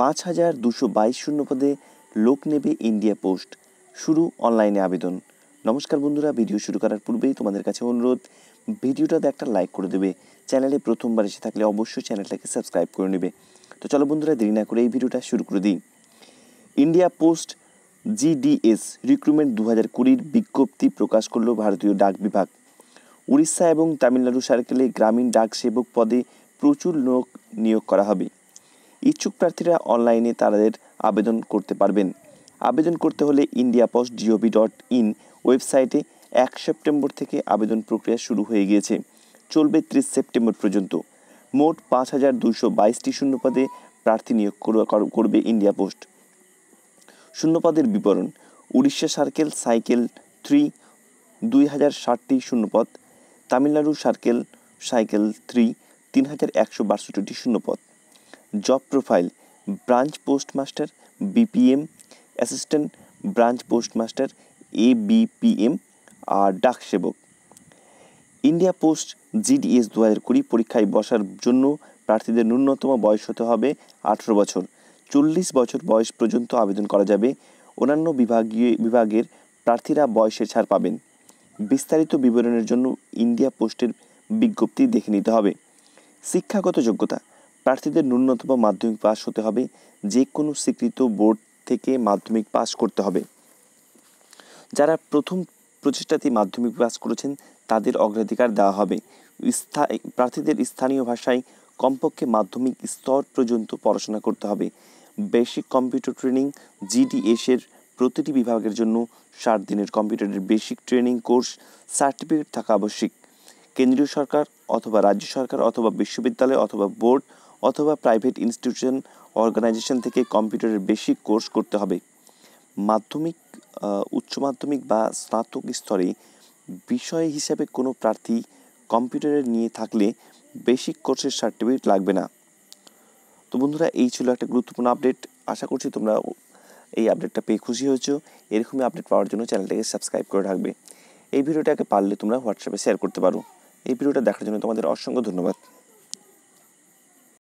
পাঁচ হাজার দুশো বাইশ শূন্য পদে লোক নেবে ইন্ডিয়া পোস্ট শুরু অনলাইনে আবেদন নমস্কার বন্ধুরা ভিডিও শুরু করার পূর্বেই তোমাদের কাছে অনুরোধ ভিডিওটাতে একটা লাইক করে দেবে চ্যানেলে প্রথমবার এসে থাকলে অবশ্যই চ্যানেলটাকে সাবস্ক্রাইব করে নেবে তো চলো বন্ধুরা দেরি না করে এই ভিডিওটা শুরু করে দিই ইন্ডিয়া পোস্ট জিডিএস রিক্রুটমেন্ট দু হাজার কুড়ির বিজ্ঞপ্তি প্রকাশ করল ভারতীয় ডাক বিভাগ উড়িষ্যা এবং তামিলনাড়ু সার্কেলে গ্রামীণ ডাক সেবক পদে প্রচুর লোক নিয়োগ করা হবে ইচ্ছুক প্রার্থীরা অনলাইনে তাদের আবেদন করতে পারবেন আবেদন করতে হলে India post gov dot in ওয়েবসাইটে এক সেপ্টেম্বর থেকে আবেদন প্রক্রিয়া শুরু হয়ে গিয়েছে চলবে ত্রিশ সেপ্টেম্বর পর্যন্ত মোট পাঁচ হাজার দুশো বাইশটি শূন্যপদে প্রার্থী নিয়োগ করবে ইন্ডিয়া পোস্ট শূন্যপদের বিবরণ উড়িষ্যা সার্কেল সাইকেল থ্রি দুই হাজার ষাটটি শূন্যপদ তামিলনাড়ু সার্কেল সাইকেল থ্রি তিন হাজার একশো বাষট্টিটি শূন্যপদ job profile branch postmaster BPM assistant branch postmaster A BPM আর Dak Sevak India post GDS দু হাজার কুড়ি পরীক্ষায় বসার জন্য প্রার্থীদের ন্যূনতম বয়স হতে হবে আঠেরো বছর চল্লিশ বছর বয়স পর্যন্ত আবেদন করা যাবে অন্যান্য বিভাগীয় বিভাগের প্রার্থীরা বয়সে ছাড় পাবেন বিস্তারিত বিবরণের জন্য ইন্ডিয়া পোস্টের বিজ্ঞপ্তি দেখে নিতে হবে শিক্ষাগত যোগ্যতা প্রার্থীদের ন্যূনতম মাধ্যমিক পাস হতে হবে যে কোনো স্বীকৃত বোর্ড থেকে মাধ্যমিক পাস করতে হবে যারা প্রথম প্রচেষ্টাতে মাধ্যমিক পাস করেছেন তাদের অগ্রাধিকার দেওয়া হবে স্থায়ী প্রার্থীদের স্থানীয় ভাষায় কমপক্ষে মাধ্যমিক স্তর পর্যন্ত পড়াশোনা করতে হবে বেসিক কম্পিউটার ট্রেনিং জিডিএসের প্রতিটি বিভাগের জন্য ষাট দিনের কম্পিউটারের বেসিক ট্রেনিং কোর্স সার্টিফিকেট থাকা আবশ্যিক কেন্দ্রীয় সরকার অথবা রাজ্য সরকার অথবা বিশ্ববিদ্যালয় অথবা বোর্ড অথবা প্রাইভেট ইনস্টিটিউশন অর্গানাইজেশন থেকে কম্পিউটারের বেশি কোর্স করতে হবে মাধ্যমিক উচ্চ মাধ্যমিক বা স্নাতক স্তরে বিষয় হিসাবে কোনো প্রার্থী কম্পিউটারের নিয়ে থাকলে বেসিক কোর্সের সার্টিফিকেট লাগবে না তো বন্ধুরা এই ছিল একটা গুরুত্বপূর্ণ আপডেট আশা করছি তোমরা এই আপডেটটা পেয়ে খুশি হয়েছো এরকমই আপডেট পাওয়ার জন্য চ্যানেলটাকে সাবস্ক্রাইব করে রাখবে এই ভিডিওটাকে পারলে তোমরা হোয়াটসঅ্যাপে শেয়ার করতে পারো এই ভিডিওটা দেখার জন্য তোমাদের অসংখ্য ধন্যবাদ